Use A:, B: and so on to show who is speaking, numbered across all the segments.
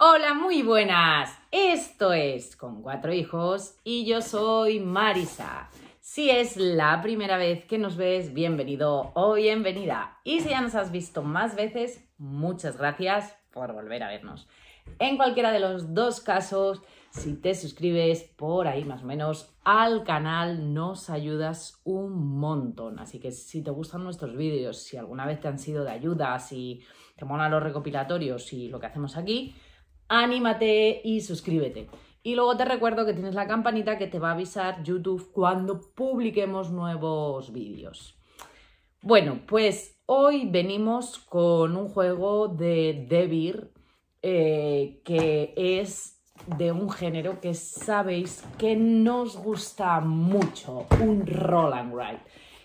A: Hola, muy buenas. Esto es Con Cuatro Hijos y yo soy Marisa. Si es la primera vez que nos ves, bienvenido o bienvenida. Y si ya nos has visto más veces, muchas gracias por volver a vernos. En cualquiera de los dos casos, si te suscribes por ahí más o menos al canal, nos ayudas un montón. Así que si te gustan nuestros vídeos, si alguna vez te han sido de ayuda, si te molan los recopilatorios y lo que hacemos aquí, anímate y suscríbete. Y luego te recuerdo que tienes la campanita que te va a avisar YouTube cuando publiquemos nuevos vídeos. Bueno, pues hoy venimos con un juego de Debir eh, que es de un género que sabéis que nos gusta mucho, un roll and write,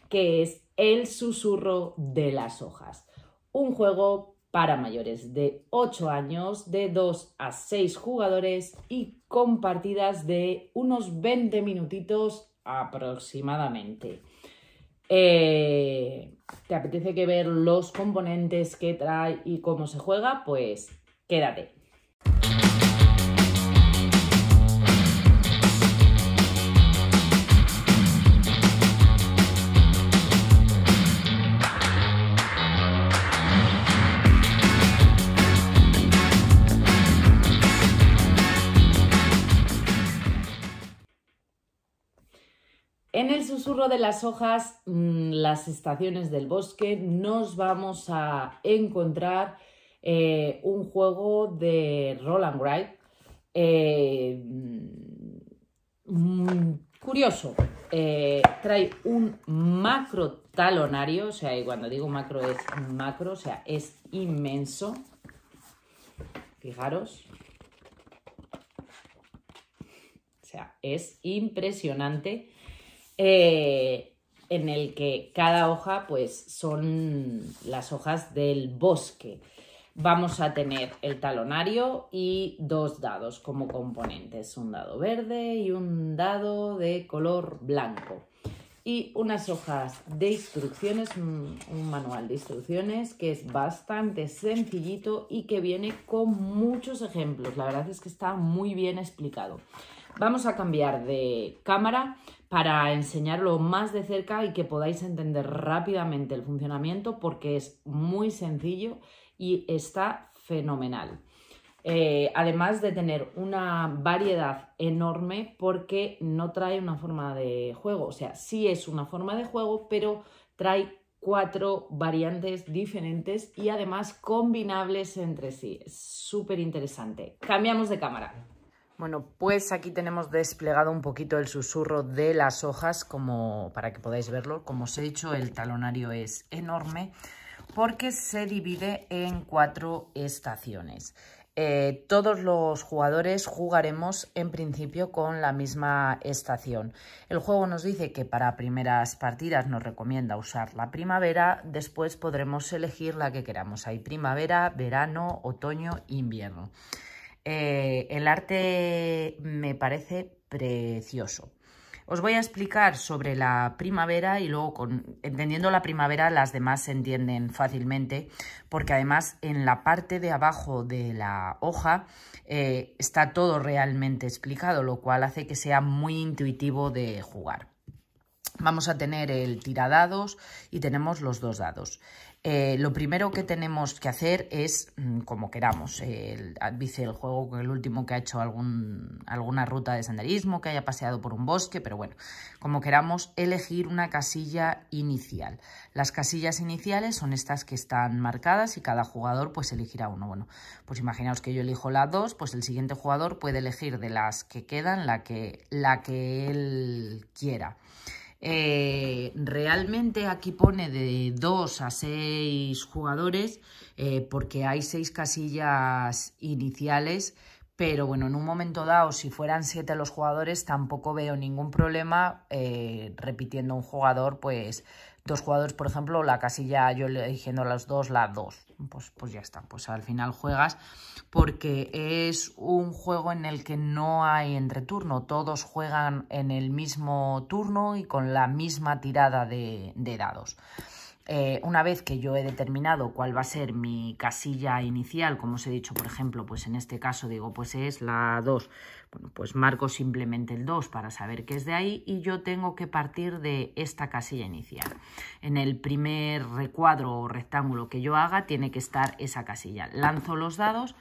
A: que es el susurro de las hojas. Un juego para mayores de 8 años, de 2 a 6 jugadores y con partidas de unos 20 minutitos aproximadamente. Eh, ¿Te apetece que ver los componentes que trae y cómo se juega? Pues quédate. En el susurro de las hojas, mm, las estaciones del bosque, nos vamos a encontrar eh, un juego de Roland Wright. Eh, mm, curioso, eh, trae un macro talonario, o sea, y cuando digo macro es macro, o sea, es inmenso. Fijaros. O sea, es impresionante. Eh, en el que cada hoja pues son las hojas del bosque. Vamos a tener el talonario y dos dados como componentes, un dado verde y un dado de color blanco. Y unas hojas de instrucciones, un manual de instrucciones que es bastante sencillito y que viene con muchos ejemplos. La verdad es que está muy bien explicado. Vamos a cambiar de cámara para enseñarlo más de cerca y que podáis entender rápidamente el funcionamiento porque es muy sencillo y está fenomenal. Eh, además de tener una variedad enorme porque no trae una forma de juego, o sea, sí es una forma de juego, pero trae cuatro variantes diferentes y además combinables entre sí. Es súper interesante. Cambiamos de cámara. Bueno, pues aquí tenemos desplegado un poquito el susurro de las hojas como para que podáis verlo. Como os he dicho, el talonario es enorme porque se divide en cuatro estaciones. Eh, todos los jugadores jugaremos en principio con la misma estación. El juego nos dice que para primeras partidas nos recomienda usar la primavera, después podremos elegir la que queramos. Hay primavera, verano, otoño, invierno. Eh, el arte me parece precioso. Os voy a explicar sobre la primavera y luego, entendiendo la primavera, las demás se entienden fácilmente, porque además en la parte de abajo de la hoja eh, está todo realmente explicado, lo cual hace que sea muy intuitivo de jugar. Vamos a tener el tiradados y tenemos los dos dados. Eh, lo primero que tenemos que hacer es, mm, como queramos, el, ah, dice el juego que el último que ha hecho alguna ruta de senderismo, que haya paseado por un bosque, pero bueno, como queramos, elegir una casilla inicial. Las casillas iniciales son estas que están marcadas y cada jugador pues elegirá uno. Bueno, pues imaginaos que yo elijo la 2, pues el siguiente jugador puede elegir de las que quedan la que, la que él quiera. Eh, realmente aquí pone de 2 a 6 jugadores eh, porque hay 6 casillas iniciales, pero bueno, en un momento dado, si fueran 7 los jugadores, tampoco veo ningún problema eh, repitiendo un jugador, pues dos jugadores, por ejemplo, la casilla yo le eligiendo las dos, la dos, Pues, pues ya está, pues al final juegas porque es un juego en el que no hay entreturno, todos juegan en el mismo turno y con la misma tirada de dados. Eh, una vez que yo he determinado cuál va a ser mi casilla inicial, como os he dicho, por ejemplo, pues en este caso digo, pues es la 2, pues marco simplemente el 2 para saber que es de ahí y yo tengo que partir de esta casilla inicial. En el primer recuadro o rectángulo que yo haga tiene que estar esa casilla. Lanzo los dados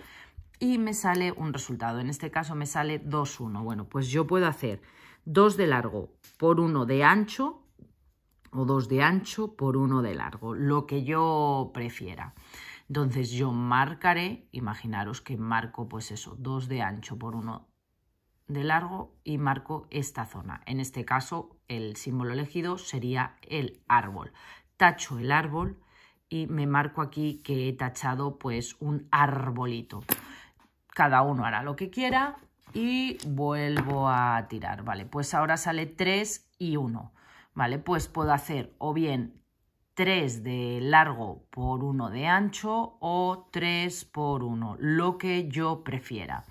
A: y me sale un resultado. En este caso me sale 2, 1. Bueno, pues yo puedo hacer 2 de largo por 1 de ancho o dos de ancho por uno de largo, lo que yo prefiera. Entonces yo marcaré, imaginaros que marco pues eso, dos de ancho por uno de largo y marco esta zona. En este caso el símbolo elegido sería el árbol. Tacho el árbol y me marco aquí que he tachado pues un arbolito. Cada uno hará lo que quiera y vuelvo a tirar. Vale, pues ahora sale tres y uno. ¿vale? Pues puedo hacer o bien 3 de largo por 1 de ancho o 3 por 1, lo que yo prefiera.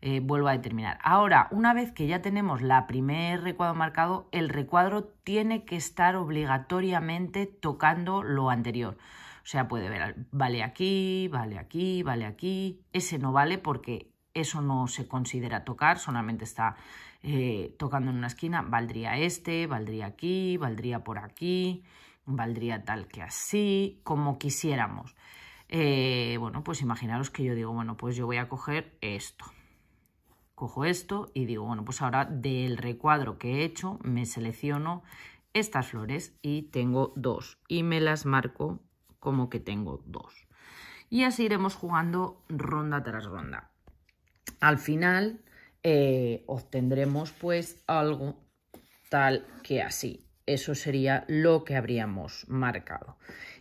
A: Eh, vuelvo a determinar. Ahora, una vez que ya tenemos la primer recuadro marcado, el recuadro tiene que estar obligatoriamente tocando lo anterior. O sea, puede ver, vale aquí, vale aquí, vale aquí. Ese no vale porque eso no se considera tocar, solamente está eh, tocando en una esquina, valdría este, valdría aquí, valdría por aquí, valdría tal que así, como quisiéramos. Eh, bueno, pues imaginaros que yo digo, bueno, pues yo voy a coger esto. Cojo esto y digo, bueno, pues ahora del recuadro que he hecho me selecciono estas flores y tengo dos y me las marco como que tengo dos. Y así iremos jugando ronda tras ronda al final eh, obtendremos pues algo tal que así. Eso sería lo que habríamos marcado.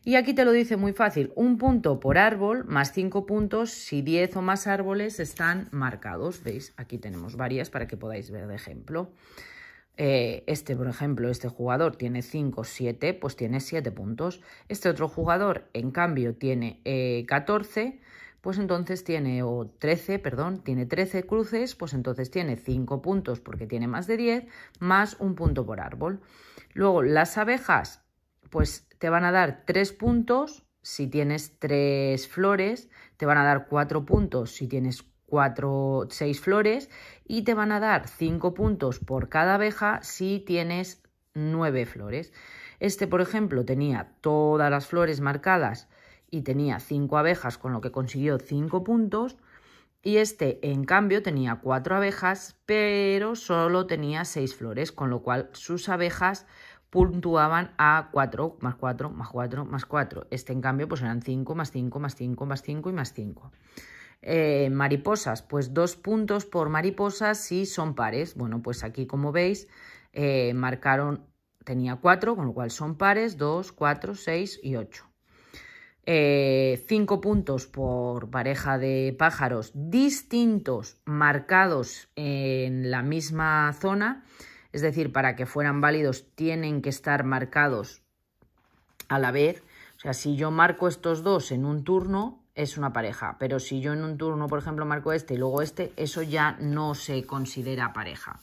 A: Y aquí te lo dice muy fácil, un punto por árbol más cinco puntos si diez o más árboles están marcados. ¿Veis? Aquí tenemos varias para que podáis ver de ejemplo. Eh, este, por ejemplo, este jugador tiene cinco, siete. pues tiene siete puntos. Este otro jugador, en cambio, tiene eh, catorce pues entonces tiene, 13, perdón, tiene 13 cruces, pues entonces tiene 5 puntos porque tiene más de 10, más un punto por árbol. Luego, las abejas, pues te van a dar 3 puntos si tienes 3 flores, te van a dar 4 puntos si tienes 4, 6 flores y te van a dar 5 puntos por cada abeja si tienes 9 flores. Este, por ejemplo, tenía todas las flores marcadas y tenía 5 abejas, con lo que consiguió 5 puntos. Y este, en cambio, tenía 4 abejas, pero solo tenía 6 flores, con lo cual sus abejas puntuaban a 4, más 4, más 4, más 4. Este, en cambio, pues eran 5, más 5, más 5, más 5 y más 5. Eh, mariposas, pues 2 puntos por mariposas si son pares. Bueno, pues aquí como veis eh, marcaron, tenía 4, con lo cual son pares, 2, 4, 6 y 8. 5 eh, puntos por pareja de pájaros distintos marcados en la misma zona, es decir, para que fueran válidos tienen que estar marcados a la vez. O sea, si yo marco estos dos en un turno, es una pareja, pero si yo en un turno, por ejemplo, marco este y luego este, eso ya no se considera pareja.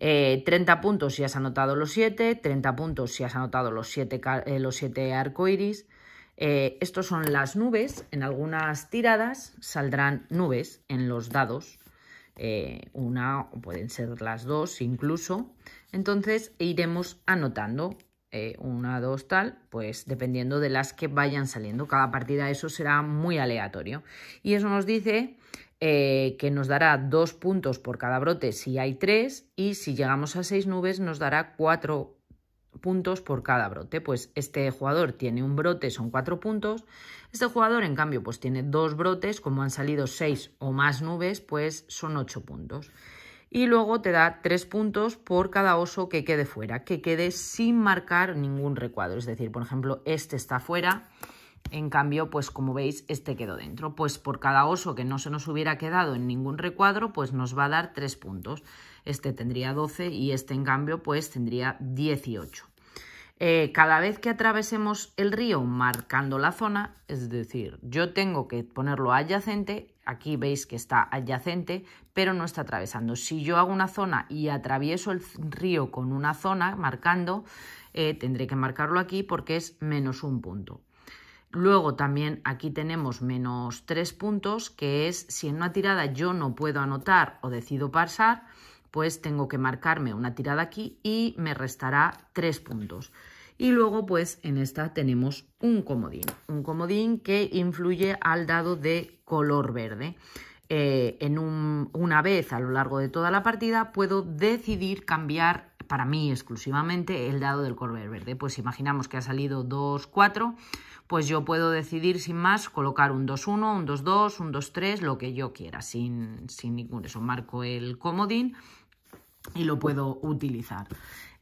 A: 30 eh, puntos si has anotado los 7, 30 puntos si has anotado los 7 eh, los arcoiris, eh, estos son las nubes. En algunas tiradas saldrán nubes en los dados. Eh, una o pueden ser las dos incluso. Entonces iremos anotando eh, una, dos, tal, pues dependiendo de las que vayan saliendo. Cada partida eso será muy aleatorio. Y eso nos dice que nos dará dos puntos por cada brote si hay tres y si llegamos a seis nubes nos dará cuatro puntos puntos por cada brote. Pues este jugador tiene un brote, son cuatro puntos. Este jugador, en cambio, pues tiene dos brotes. Como han salido seis o más nubes, pues son ocho puntos. Y luego te da tres puntos por cada oso que quede fuera, que quede sin marcar ningún recuadro. Es decir, por ejemplo, este está fuera. En cambio, pues como veis, este quedó dentro. Pues por cada oso que no se nos hubiera quedado en ningún recuadro, pues nos va a dar tres puntos este tendría 12 y este en cambio pues tendría 18. Eh, cada vez que atravesemos el río marcando la zona, es decir, yo tengo que ponerlo adyacente, aquí veis que está adyacente, pero no está atravesando. Si yo hago una zona y atravieso el río con una zona marcando, eh, tendré que marcarlo aquí porque es menos un punto. Luego también aquí tenemos menos tres puntos, que es si en una tirada yo no puedo anotar o decido pasar, pues tengo que marcarme una tirada aquí y me restará tres puntos. Y luego, pues en esta tenemos un comodín, un comodín que influye al dado de color verde. Eh, en una vez a lo largo de toda la partida puedo decidir cambiar para mí exclusivamente el dado del color verde. Pues imaginamos que ha salido 2, 4, pues yo puedo decidir sin más colocar un 2-1, un 2-2, un 2-3, lo que yo quiera, sin, sin ningún eso. Marco el comodín y lo puedo utilizar.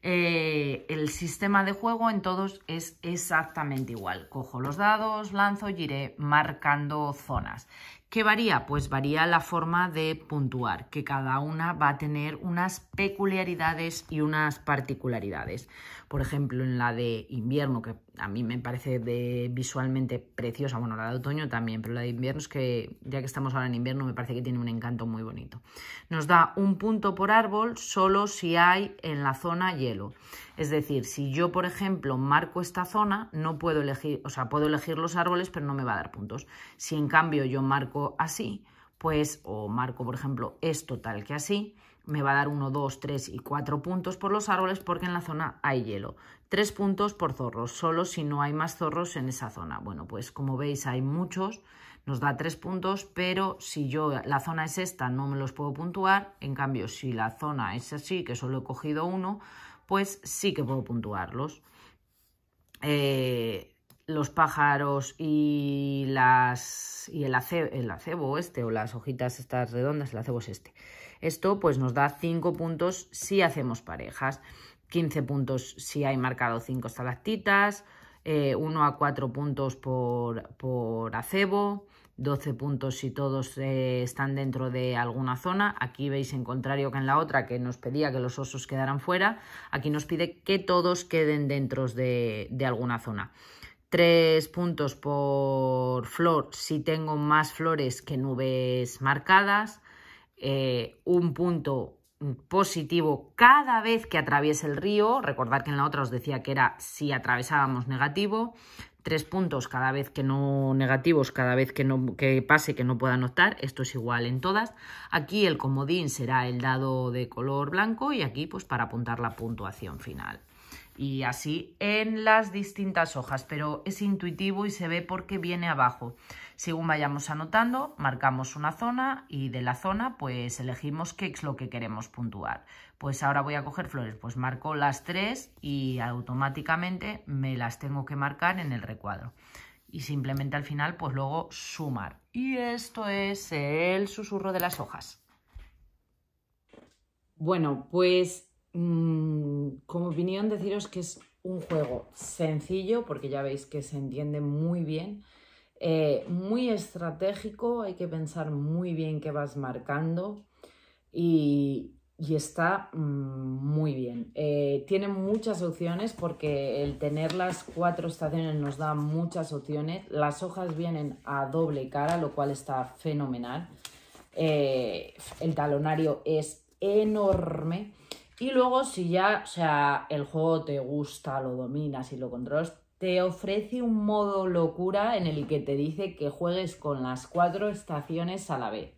A: Eh, el sistema de juego en todos es exactamente igual. Cojo los dados, lanzo y iré marcando zonas. ¿Qué varía? Pues varía la forma de puntuar, que cada una va a tener unas peculiaridades y unas particularidades. Por ejemplo, en la de invierno, que a mí me parece de visualmente preciosa, bueno, la de otoño también, pero la de invierno es que, ya que estamos ahora en invierno, me parece que tiene un encanto muy bonito. Nos da un punto por árbol solo si hay en la zona hielo. Es decir, si yo, por ejemplo, marco esta zona, no puedo elegir, o sea, puedo elegir los árboles, pero no me va a dar puntos. Si en cambio yo marco así, pues, o marco, por ejemplo, esto tal que así, me va a dar uno, dos, tres y cuatro puntos por los árboles porque en la zona hay hielo. Tres puntos por zorros, solo si no hay más zorros en esa zona. Bueno, pues como veis hay muchos, nos da tres puntos, pero si yo la zona es esta no me los puedo puntuar, en cambio si la zona es así, que solo he cogido uno, pues sí que puedo puntuarlos. Eh, los pájaros y las y el acebo, este o las hojitas estas redondas, el acebo es este. Esto pues nos da 5 puntos si hacemos parejas, 15 puntos si hay marcado 5 estalactitas, 1 eh, a 4 puntos por, por acebo, 12 puntos si todos eh, están dentro de alguna zona. Aquí veis en contrario que en la otra que nos pedía que los osos quedaran fuera. Aquí nos pide que todos queden dentro de, alguna zona. 3 puntos por flor si tengo más flores que nubes marcadas. Eh, un punto positivo cada vez que atraviese el río. Recordad que en la otra os decía que era si atravesábamos negativo tres puntos cada vez que no negativos, cada vez que, no, que pase que no pueda anotar, esto es igual en todas. Aquí el comodín será el dado de color blanco y aquí pues para apuntar la puntuación final y así en las distintas hojas, pero es intuitivo y se ve porque viene abajo. Según vayamos anotando, marcamos una zona y de la zona pues elegimos qué es lo que queremos puntuar. Pues ahora voy a coger flores, pues marco las tres y automáticamente me las tengo que marcar en el recuadro. Y simplemente al final pues luego sumar. Y esto es el susurro de las hojas. Bueno, pues Mm, como opinión deciros que es un juego sencillo, porque ya veis que se entiende muy bien, eh, muy estratégico, hay que pensar muy bien qué vas marcando y, está mm, muy bien. Eh, tiene muchas opciones porque el tener las cuatro estaciones nos da muchas opciones. Las hojas vienen a doble cara, lo cual está fenomenal. Eh, el talonario es enorme. Y luego, si ya, sea, el juego te gusta, lo dominas y lo controlas, te ofrece un modo locura en el que te dice que juegues con las cuatro estaciones a la vez.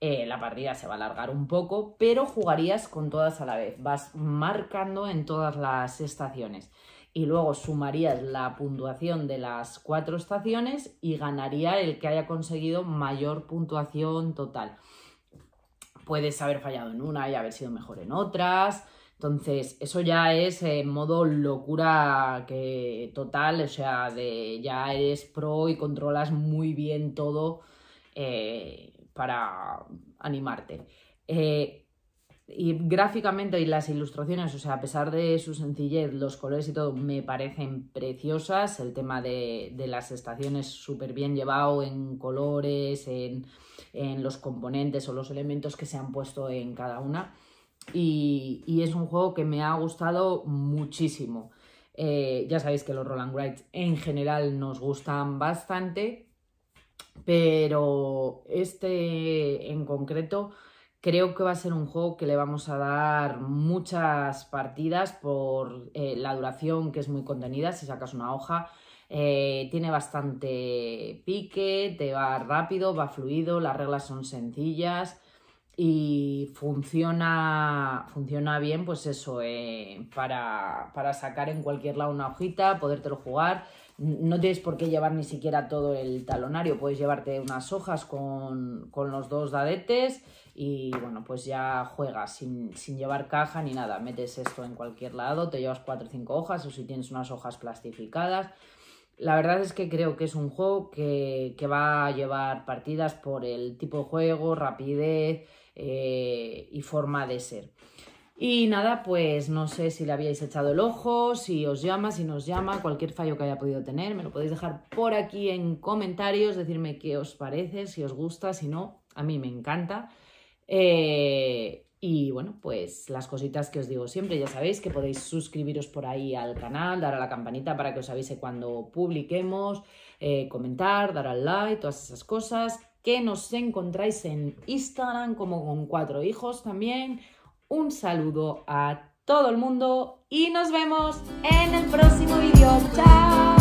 A: Eh, la partida se va a alargar un poco, pero jugarías con todas a la vez. Vas marcando en todas las estaciones. Y luego sumarías la puntuación de las cuatro estaciones y ganaría el que haya conseguido mayor puntuación total puedes haber fallado en una y haber sido mejor en otras. Entonces, eso ya es en eh, modo locura que total, o sea, de ya eres pro y controlas muy bien todo eh, para animarte. Eh, y gráficamente y las ilustraciones, o sea, a pesar de su sencillez, los colores y todo me parecen preciosas. El tema de las estaciones súper bien llevado en colores, en en los componentes o los elementos que se han puesto en cada una. Y, es un juego que me ha gustado muchísimo. Eh, ya sabéis que los Roland Wright en general nos gustan bastante, pero este en concreto creo que va a ser un juego que le vamos a dar muchas partidas por eh, la duración que es muy contenida, si sacas una hoja, eh, tiene bastante pique, te va rápido, va fluido, las reglas son sencillas y funciona, funciona bien, pues eso, eh, para, sacar en cualquier lado una hojita, podértelo jugar. No tienes por qué llevar ni siquiera todo el talonario, puedes llevarte unas hojas con, los dos dadetes y bueno, pues ya juegas sin, sin, llevar caja ni nada. Metes esto en cualquier lado, te llevas cuatro o cinco hojas o si tienes unas hojas plastificadas. La verdad es que creo que es un juego que, va a llevar partidas por el tipo de juego, rapidez eh, y forma de ser. Y nada, pues no sé si le habíais echado el ojo, si os llama, si nos llama, cualquier fallo que haya podido tener, me lo podéis dejar por aquí en comentarios, decirme qué os parece, si os gusta, si no, a mí me encanta. Eh, y bueno, pues las cositas que os digo siempre, ya sabéis que podéis suscribiros por ahí al canal, dar a la campanita para que os avise cuando publiquemos, eh, comentar, dar al like, todas esas cosas. Que nos encontráis en Instagram como con cuatro hijos también. Un saludo a todo el mundo y nos vemos en el próximo vídeo. ¡Chao!